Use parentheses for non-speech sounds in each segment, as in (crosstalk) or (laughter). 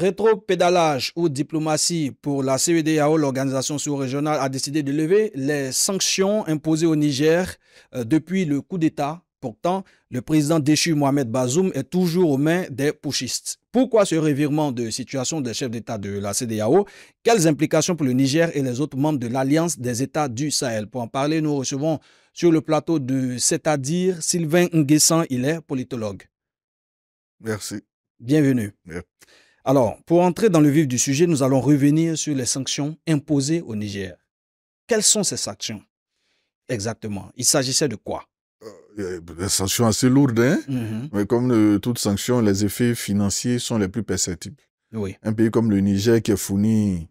Rétro-pédalage ou diplomatie pour la CEDAO, l'organisation sous-régionale, a décidé de lever les sanctions imposées au Niger euh, depuis le coup d'État. Pourtant, le président déchu Mohamed Bazoum est toujours aux mains des pushistes. Pourquoi ce revirement de situation des chefs d'État de la CDAO e Quelles implications pour le Niger et les autres membres de l'Alliance des États du Sahel Pour en parler, nous recevons sur le plateau de C'est-à-dire Sylvain Nguessan, il est politologue. Merci. Bienvenue. Alors, pour entrer dans le vif du sujet, nous allons revenir sur les sanctions imposées au Niger. Quelles sont ces sanctions exactement Il s'agissait de quoi euh, des sanctions assez lourdes, hein? Mm-hmm. mais comme toutes toute sanction, les effets financiers sont les plus perceptibles. Oui. Un pays comme le Niger qui est fourni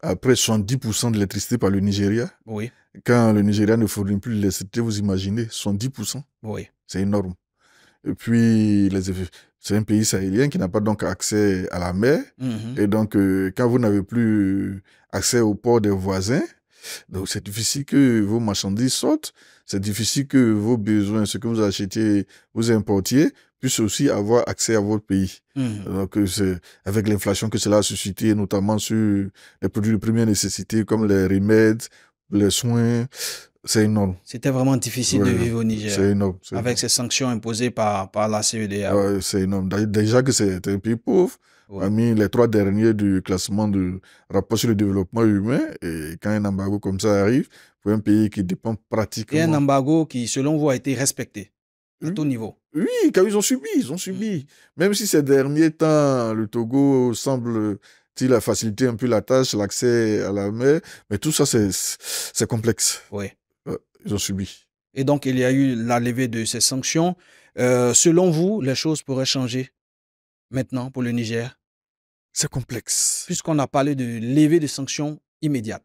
à près 70% de l'électricité par le Nigeria, oui. quand le Nigeria ne fournit plus l'électricité, vous imaginez, 70%, oui. c'est énorme. Et puis, les effets, c'est un pays sahélien qui n'a pas donc accès à la mer. Mhm. Et donc, euh, quand vous n'avez plus euh, accès au port des voisins, donc c'est difficile que vos marchandises sortent. C'est difficile que vos besoins, ce que vous achetiez, vous importiez, puissent aussi avoir accès à votre pays. Mhm. Donc, euh, c'est avec l'inflation que cela a suscité, notamment sur les produits de première nécessité comme les remèdes les soins, c'est énorme. C'était vraiment difficile de vivre au Niger. C'est énorme. Avec ces sanctions imposées par, par la CEDA. c'est énorme. Déjà que c'est un pays pauvre, a mis les trois derniers du classement du rapport sur le développement humain. Et quand un embargo comme ça arrive, pour un pays qui dépend pratiquement. Et un embargo qui, selon vous, a été respecté à tout niveau. Oui, car ils ont subi, ils ont subi. Hmm. Même si ces derniers temps, le Togo semble il a facilité un peu la tâche, l'accès à la mer, mais tout ça, c'est complexe. Oui. Euh, ils ont subi. Et donc, il y a eu la levée de ces sanctions. Euh, selon vous, les choses pourraient changer maintenant pour le Niger C'est complexe. Puisqu'on a parlé de levée de sanctions immédiates.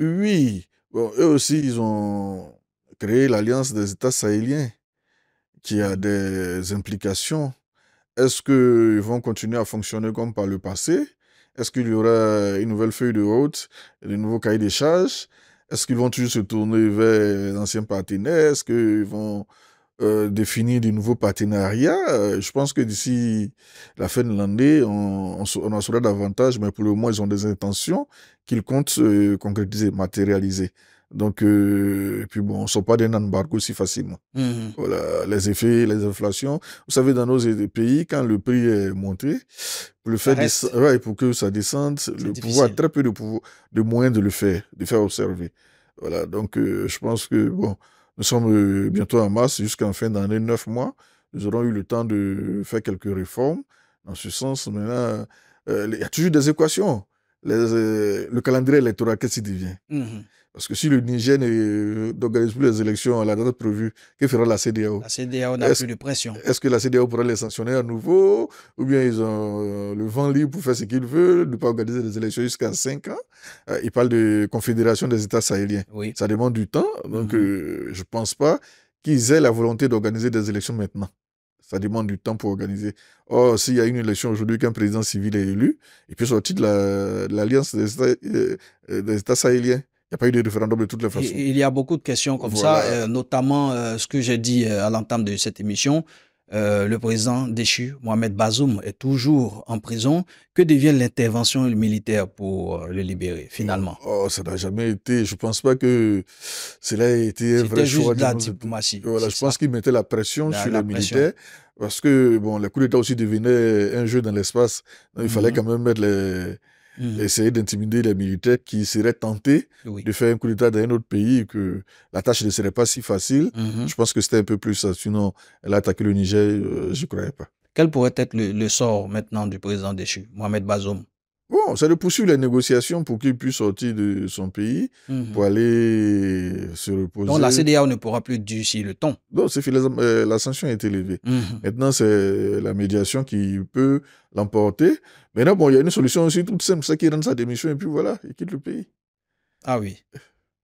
Oui. Bon, eux aussi, ils ont créé l'Alliance des États sahéliens qui a des implications. Est-ce qu'ils vont continuer à fonctionner comme par le passé est-ce qu'il y aura une nouvelle feuille de route, de nouveaux cahiers des charges Est-ce qu'ils vont toujours se tourner vers les anciens partenaires Est-ce qu'ils vont euh, définir de nouveaux partenariats euh, Je pense que d'ici la fin de l'année, on, en saura davantage, mais pour le moment, ils ont des intentions qu'ils comptent concrétiser, matérialiser. Donc, euh, et puis bon, on ne sort pas d'un embargo aussi facilement. Mhm. Voilà, les effets, les inflations. Vous savez, dans nos pays, quand le prix est monté, pour, le faire pour que ça descende, le pouvoir a très peu de, pouvoir, de moyens de le faire, de faire observer. Voilà, donc euh, je pense que, bon, nous sommes euh, bientôt en mars, jusqu'en fin d'année, neuf mois. Nous aurons eu le temps de faire quelques réformes. Dans ce sens, maintenant, il y a toujours des équations. le calendrier électoral, qu'est-ce qu'il devient mhm. Parce que si le Niger n'organise plus les élections à la date prévue, que fera la CDAO La CDAO n'a plus de pression. Est-ce que la CDAO pourra les sanctionner à nouveau Ou bien ils ont euh, le vent libre pour faire ce qu'ils veulent, ne pas organiser les élections jusqu'à 5 ans euh, Ils parlent de Confédération des États sahéliens. Ça demande du temps, donc mhm. euh, je ne pense pas qu'ils aient la volonté d'organiser des élections maintenant. Ça demande du temps pour organiser. Or, s'il y a une élection aujourd'hui qu'un président civil est élu, il peut sortir de l'Alliance des États sahéliens n'y a pas eu de référendum de toutes les façons. Il y a beaucoup de questions comme ça, euh, notamment euh, ce que j'ai dit euh, à l'entame de cette émission. le président déchu, Mohamed Bazoum, est toujours en prison. Que devient l'intervention militaire pour le libérer, finalement oh, Ça n'a jamais été. Je ne pense pas que cela ait été un vrai juste choix. Voilà, je pense qu'il mettait la pression sur la les militaires. Parce que bon, le coup d'État aussi devenait un jeu dans l'espace. Il fallait mhm. quand même mettre les, Mm. essayer d'intimider les militaires qui seraient tentés de faire un coup d'État dans un autre pays et que la tâche ne serait pas si facile. Mm-hmm. Je pense que c'était un peu plus ça. Sinon, elle a attaqué le Niger, euh, je ne croyais pas. Quel pourrait être le, le, sort maintenant du président déchu, Mohamed Bazoum Bon, c'est de poursuivre les négociations pour qu'il puisse sortir de son pays mhm. pour aller se reposer. Donc la CDA ne pourra plus si le ton. Non, euh, la sanction est élevée. Mhm. Maintenant, c'est la médiation qui peut l'emporter. Maintenant, bon, il y a une solution aussi toute simple, c'est qu'il rende sa démission et puis voilà, il quitte le pays. Ah oui.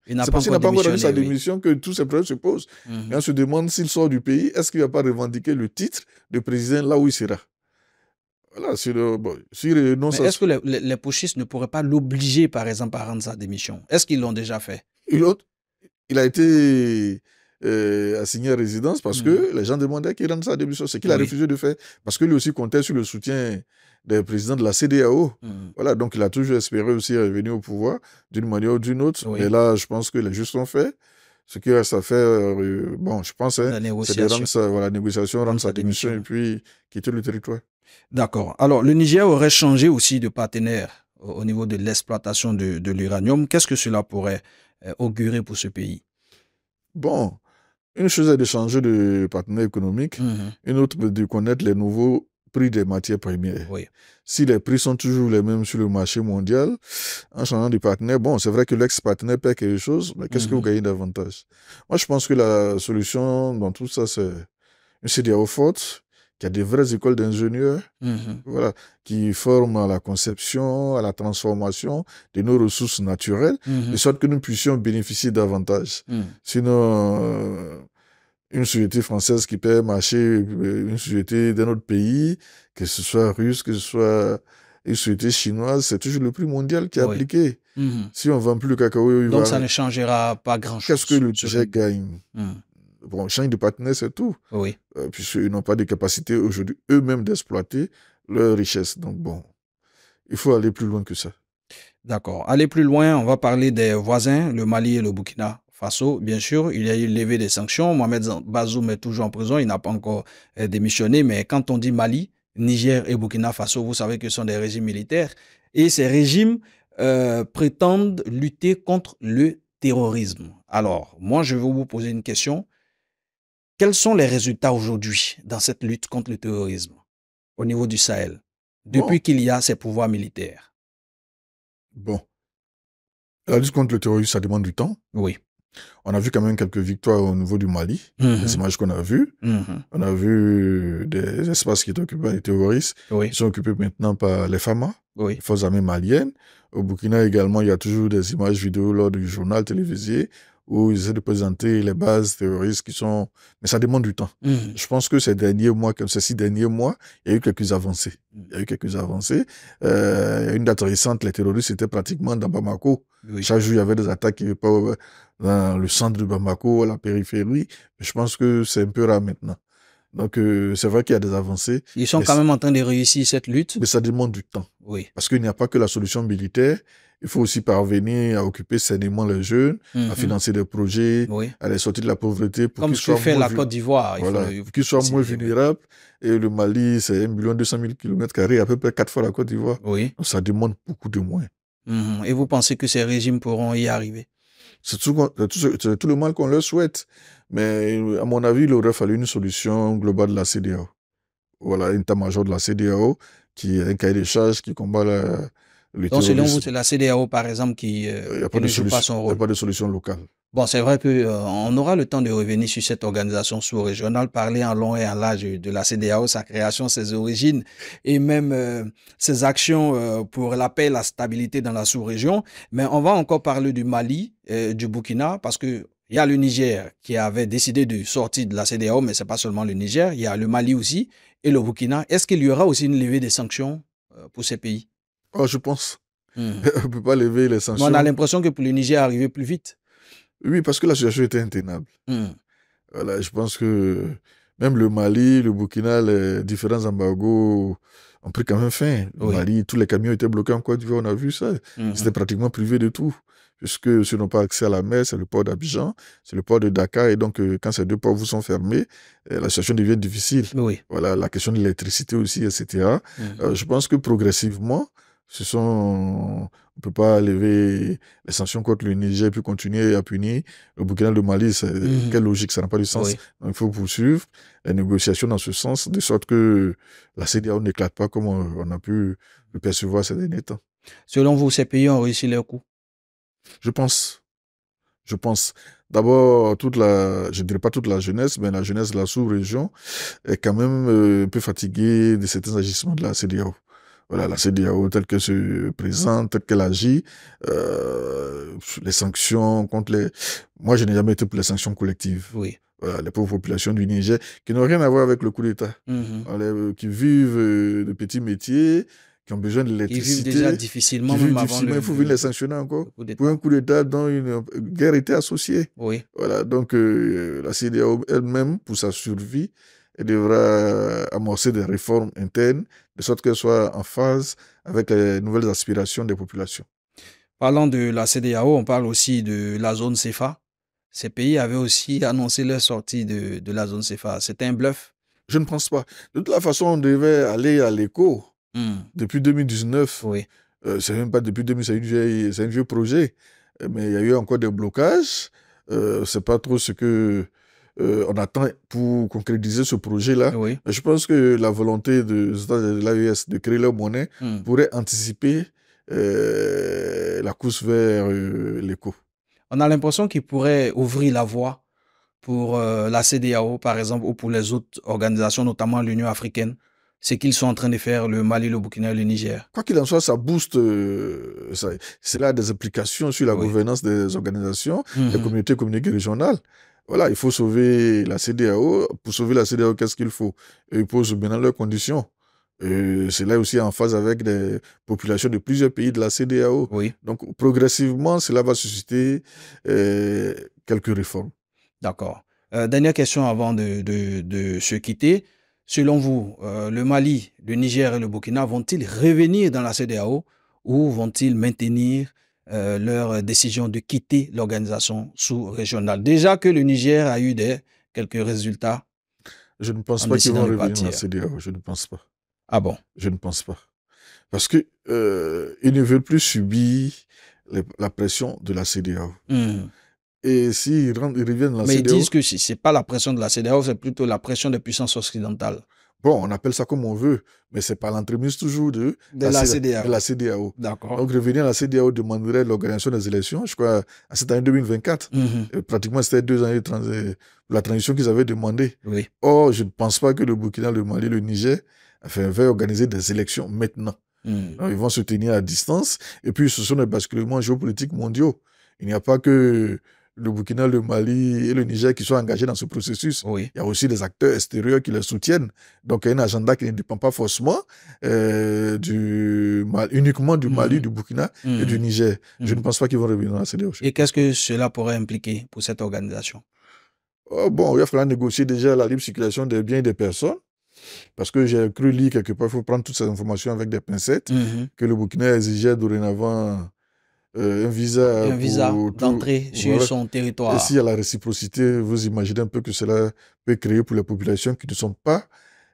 C'est parce qu'il n'a pas encore donné sa démission que tous ces problèmes se posent. Mhm. Et on se demande s'il sort du pays, est-ce qu'il ne va pas revendiquer le titre de président là où il sera est-ce que les, pochistes ne pourraient pas l'obliger, par exemple, à rendre sa démission Est-ce qu'ils l'ont déjà fait il, a été euh, assigné à résidence parce que mhm. les gens demandaient qu'il rende sa démission, ce qu'il a refusé de faire, parce que lui aussi comptait sur le soutien des présidents de la CDAO. Mhm. Voilà, donc il a toujours espéré aussi revenir au pouvoir d'une manière ou d'une autre. Et là, je pense que les justes sont fait. Ce qui reste à faire, euh, bon, je pense, hein, c'est de rendre sa, négociation, rendre sa démission et puis quitter le territoire. D'accord. Alors, le Niger aurait changé aussi de partenaire au niveau de l'exploitation de, l'uranium. Qu'est-ce que cela pourrait euh, augurer pour ce pays Bon, une chose est de changer de partenaire économique, mhm. une autre de connaître les nouveaux prix des matières premières. Si les prix sont toujours les mêmes sur le marché mondial, en changeant de partenaire, bon, c'est vrai que l'ex-partenaire perd quelque chose, mais qu'est-ce que vous mhm. gagnez davantage Moi, je pense que la solution dans tout ça, c'est une CDAO forte, il y a des vraies écoles d'ingénieurs mhm. voilà, qui forment à la conception, à la transformation de nos ressources naturelles, de mhm. sorte que nous puissions bénéficier davantage. Mhm. Sinon, euh, une société française qui peut marcher, euh, une société d'un autre pays, que ce soit russe, que ce soit une société chinoise, c'est toujours le prix mondial qui est appliqué. Si on vend plus le cacao, il Donc ça ne changera pas grand-chose. Qu'est-ce que le sujet gagne bon, change de partenaire, c'est tout. Oui. Euh, Puisqu'ils n'ont pas de capacité aujourd'hui eux-mêmes d'exploiter leurs richesses Donc, bon, il faut aller plus loin que ça. D'accord. Aller plus loin, on va parler des voisins, le Mali et le Burkina Faso. Bien sûr, il y a eu levé des sanctions. Mohamed Bazoum est toujours en prison. Il n'a pas encore euh, démissionné. Mais quand on dit Mali, Niger et Burkina Faso, vous savez que ce sont des régimes militaires. Et ces régimes euh, prétendent lutter contre le terrorisme. Alors, moi, je vais vous poser une question. Quels sont les résultats aujourd'hui dans cette lutte contre le terrorisme au niveau du Sahel depuis qu'il y a ces pouvoirs militaires Bon. La lutte contre le terrorisme, ça demande du temps. Oui. On a vu quand même quelques victoires au niveau du Mali, mmh des images qu'on a vues. Mmh On a vu des espaces qui étaient occupés par les terroristes, oui. Ils sont occupés maintenant par les FAMA, les Forces armées maliennes. Au Burkina également, il y a toujours des images vidéo lors du journal télévisé où ils essaient de présenter les bases terroristes qui sont... Mais ça demande du temps. Hmm. Je pense que ces derniers mois, comme ces six derniers mois, il y a eu quelques avancées. Hmm. Il y a eu quelques avancées. Euh, une date récente, les terroristes étaient pratiquement dans Bamako. Chaque jour, il y avait des attaques dans le centre de Bamako, à la périphérie. Mais Je pense que c'est un peu rare maintenant. Donc, euh, c'est vrai qu'il y a des avancées. Ils sont quand même en train de réussir cette lutte. Mais ça demande du temps. Oui. Parce qu'il n'y a pas que la solution militaire il faut aussi parvenir à occuper sainement les jeunes, à mhm. financer des projets, à les sortir de la pauvreté. Pour Comme ce que fait la Côte d'Ivoire. qu'ils soient moins vulnérables. Et le Mali, c'est 1 200 kilomètres carrés, à peu près 4 fois la Côte d'Ivoire. Oui. ça demande beaucoup de moins. Mhm. Et vous pensez que ces régimes pourront y arriver C'est tout, le mal qu'on leur souhaite. Mais à mon avis, il aurait fallu une solution globale de la CDAO. Voilà, une état-major de la CDAO qui est un cahier des charges qui combat la donc, selon vous, c'est la CDAO, par exemple, qui, euh, ne pas son rôle. locale. Bon, c'est vrai qu'on euh, aura le temps de revenir sur cette organisation sous-régionale, parler en long et en large de la CDAO, sa création, ses origines et même euh, ses actions pour la paix et la stabilité dans la sous-région. Mais on va encore parler du Mali, du Burkina, parce que il y a le Niger qui avait décidé de sortir de la CDAO, mais ce n'est pas seulement le Niger, il y a le Mali aussi et le Burkina. Est-ce qu'il y aura aussi une levée des sanctions pour ces pays Oh, je pense. Hmm. (laughs) on ne peut pas lever les sanctions. on a l'impression que pour le Niger, arriver plus vite. Oui, parce que la situation était intenable. Hmm. Voilà, je pense que même le Mali, le Burkina, les différents embargos ont pris quand même fin. Mali, tous les camions étaient bloqués en Côte d'Ivoire, on a vu ça. Hmm. C'était pratiquement privé de tout. Puisque ceux n'ont pas accès à la mer, c'est le port d'Abidjan, c'est le port de Dakar. Et donc, euh, quand ces deux ports vous sont fermés, euh, la situation devient difficile. Oui. Voilà, la question de l'électricité aussi, etc. Euh, je pense que progressivement, ce sont, on ne peut pas lever les sanctions contre le Niger et puis continuer à punir le Burkina, de Mali. c'est mmh. Quelle logique, ça n'a pas de sens. il faut poursuivre les négociations dans ce sens, de sorte que la CDAO n'éclate pas comme on, a pu le percevoir ces derniers temps. Selon vous, ces pays ont réussi leur coup Je pense. Je pense. D'abord, toute la, je ne dirais pas toute la jeunesse, mais la jeunesse de la sous-région est quand même euh, un peu fatiguée de certains agissements de la CDAO voilà, la CDAO telle qu'elle se présente, telle qu'elle agit, euh, les sanctions contre les... Moi, je n'ai jamais été pour les sanctions collectives. Oui. les pauvres populations du Niger, qui n'ont rien à voir avec le coup d'État, mhm. euh, qui vivent euh, de petits métiers, qui ont besoin de l'électricité. Ils vivent déjà difficilement, vivent difficilement. Il faut venir les sanctionner encore. Pour un coup d'État dont une guerre était associée. Oui. Voilà, donc la CDAO elle-même, pour sa survie, et devra euh, amorcer des réformes internes de sorte qu'elle soit en phase avec les nouvelles aspirations des populations. Parlant de la CDAO, on parle aussi de la zone CFA. Ces pays avaient aussi annoncé leur sortie de, la zone CFA. C'était un bluff Je ne pense pas. De toute façon, on devait aller à l'écho hmm. depuis 2019. Oui. Euh, c'est même pas depuis 2019, c'est un vieux projet. Mais il y a eu encore des blocages. Euh, c'est pas trop ce que euh, on attend pour concrétiser ce projet-là. Je pense que la volonté de, de l'AES de créer leur monnaie hmm. pourrait anticiper euh, la course vers euh, l'éco. On a l'impression qu'il pourrait ouvrir la voie pour la CDAO, par exemple, ou pour les autres organisations, notamment l'Union africaine ce qu'ils sont en train de faire, le Mali, le Burkina et le Niger. Quoi qu'il en soit, ça booste, c'est là des implications sur la gouvernance des organisations, des hmm. communautés communiquées régionales. Voilà, il faut sauver la CDAO. Pour sauver la CDAO, qu'est-ce qu'il faut Ils posent maintenant leurs conditions. C'est là aussi en phase avec des populations de plusieurs pays de la CDAO. Oui. Donc, progressivement, cela va susciter euh, quelques réformes. D'accord. Euh, dernière question avant de, se quitter. Selon vous, euh, le Mali, le Niger et le Burkina vont-ils revenir dans la CDAO ou vont-ils maintenir euh, leur décision de quitter l'organisation sous-régionale. Déjà que le Niger a eu quelques résultats. Je ne pense pas qu'ils vont revenir à CDAO, je ne pense pas. Ah bon Je ne pense pas. Parce qu'ils euh, ne veulent plus subir la pression de la CDAO. Hmm. Et s'ils reviennent dans la CDAO... Mais ils disent que ce n'est pas la pression de la CDAO, c'est plutôt la pression des puissances occidentales. Bon, on appelle ça comme on veut, mais c'est par l'entremise toujours de, la, CDAO. Donc, revenir à la CDAO demanderait l'organisation des élections, je crois, à cette année 2024. Mhm. pratiquement, c'était deux années de euh, la transition qu'ils avaient demandé. Oui. Or, je ne pense pas que le Burkina, le Mali, le Niger enfin, veuillent organiser des élections maintenant. Mhm. ils vont se tenir à distance. Et puis, ce sont des basculements géopolitiques mondiaux. Il n'y a pas que le Burkina, le Mali et le Niger qui sont engagés dans ce processus. Il y a aussi des acteurs extérieurs qui les soutiennent. Donc, il y a un agenda qui ne dépend pas forcément euh, du, uniquement du Mali, mhm. du Burkina et mhm. du Niger. Je mhm. ne pense pas qu'ils vont revenir à la CDO. Et qu'est-ce que cela pourrait impliquer pour cette organisation oh, Bon, il va falloir négocier déjà la libre circulation des biens et des personnes. Parce que j'ai cru lire quelque part, il faut prendre toutes ces informations avec des pincettes, que le Burkina exigeait dorénavant euh, un visa, visa d'entrée sur son territoire. Et s'il y a la réciprocité, vous imaginez un peu que cela peut créer pour les populations qui ne sont pas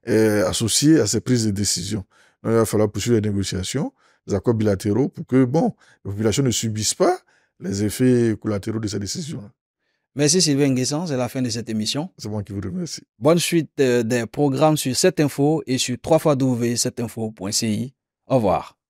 euh, associées à ces prises de décision. il va falloir poursuivre les négociations, les accords bilatéraux, pour que bon, les populations ne subissent pas les effets collatéraux de ces décisions. Merci Sylvain Guisson, c'est la fin de cette émission. C'est moi qui vous remercie. Bonne suite euh, des programmes sur cette info et sur 3 Au revoir.